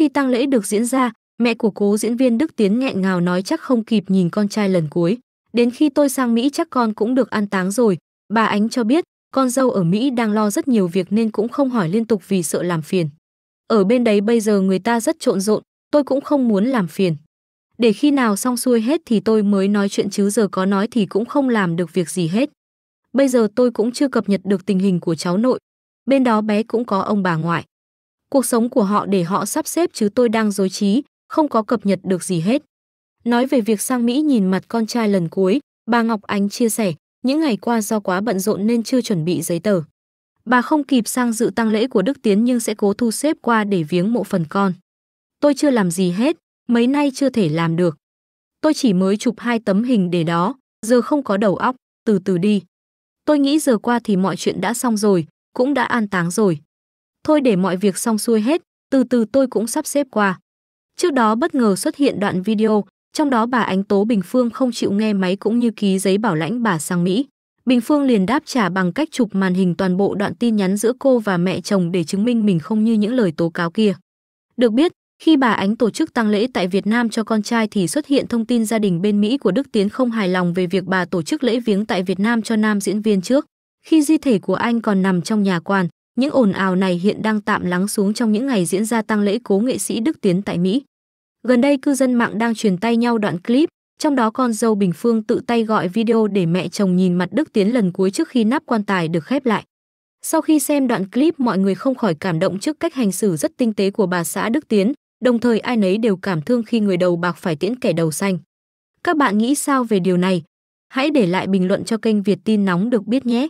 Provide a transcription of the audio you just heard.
khi tang lễ được diễn ra, mẹ của cố diễn viên Đức Tiến nghẹn ngào nói chắc không kịp nhìn con trai lần cuối. Đến khi tôi sang Mỹ chắc con cũng được an táng rồi. Bà Ánh cho biết, con dâu ở Mỹ đang lo rất nhiều việc nên cũng không hỏi liên tục vì sợ làm phiền. Ở bên đấy bây giờ người ta rất trộn rộn, tôi cũng không muốn làm phiền. Để khi nào xong xuôi hết thì tôi mới nói chuyện chứ giờ có nói thì cũng không làm được việc gì hết. Bây giờ tôi cũng chưa cập nhật được tình hình của cháu nội. Bên đó bé cũng có ông bà ngoại cuộc sống của họ để họ sắp xếp chứ tôi đang dối trí, không có cập nhật được gì hết. Nói về việc sang Mỹ nhìn mặt con trai lần cuối, bà Ngọc Ánh chia sẻ, những ngày qua do quá bận rộn nên chưa chuẩn bị giấy tờ. Bà không kịp sang dự tang lễ của Đức Tiến nhưng sẽ cố thu xếp qua để viếng mộ phần con. Tôi chưa làm gì hết, mấy nay chưa thể làm được. Tôi chỉ mới chụp hai tấm hình để đó, giờ không có đầu óc, từ từ đi. Tôi nghĩ giờ qua thì mọi chuyện đã xong rồi, cũng đã an táng rồi. Thôi để mọi việc xong xuôi hết, từ từ tôi cũng sắp xếp qua. Trước đó bất ngờ xuất hiện đoạn video, trong đó bà Ánh Tố Bình Phương không chịu nghe máy cũng như ký giấy bảo lãnh bà sang Mỹ. Bình Phương liền đáp trả bằng cách chụp màn hình toàn bộ đoạn tin nhắn giữa cô và mẹ chồng để chứng minh mình không như những lời tố cáo kia. Được biết, khi bà Ánh tổ chức tang lễ tại Việt Nam cho con trai thì xuất hiện thông tin gia đình bên Mỹ của Đức Tiến không hài lòng về việc bà tổ chức lễ viếng tại Việt Nam cho nam diễn viên trước, khi di thể của anh còn nằm trong nhà quan. Những ồn ào này hiện đang tạm lắng xuống trong những ngày diễn ra tang lễ cố nghệ sĩ Đức Tiến tại Mỹ. Gần đây cư dân mạng đang truyền tay nhau đoạn clip, trong đó con dâu Bình Phương tự tay gọi video để mẹ chồng nhìn mặt Đức Tiến lần cuối trước khi nắp quan tài được khép lại. Sau khi xem đoạn clip mọi người không khỏi cảm động trước cách hành xử rất tinh tế của bà xã Đức Tiến, đồng thời ai nấy đều cảm thương khi người đầu bạc phải tiễn kẻ đầu xanh. Các bạn nghĩ sao về điều này? Hãy để lại bình luận cho kênh Việt tin nóng được biết nhé!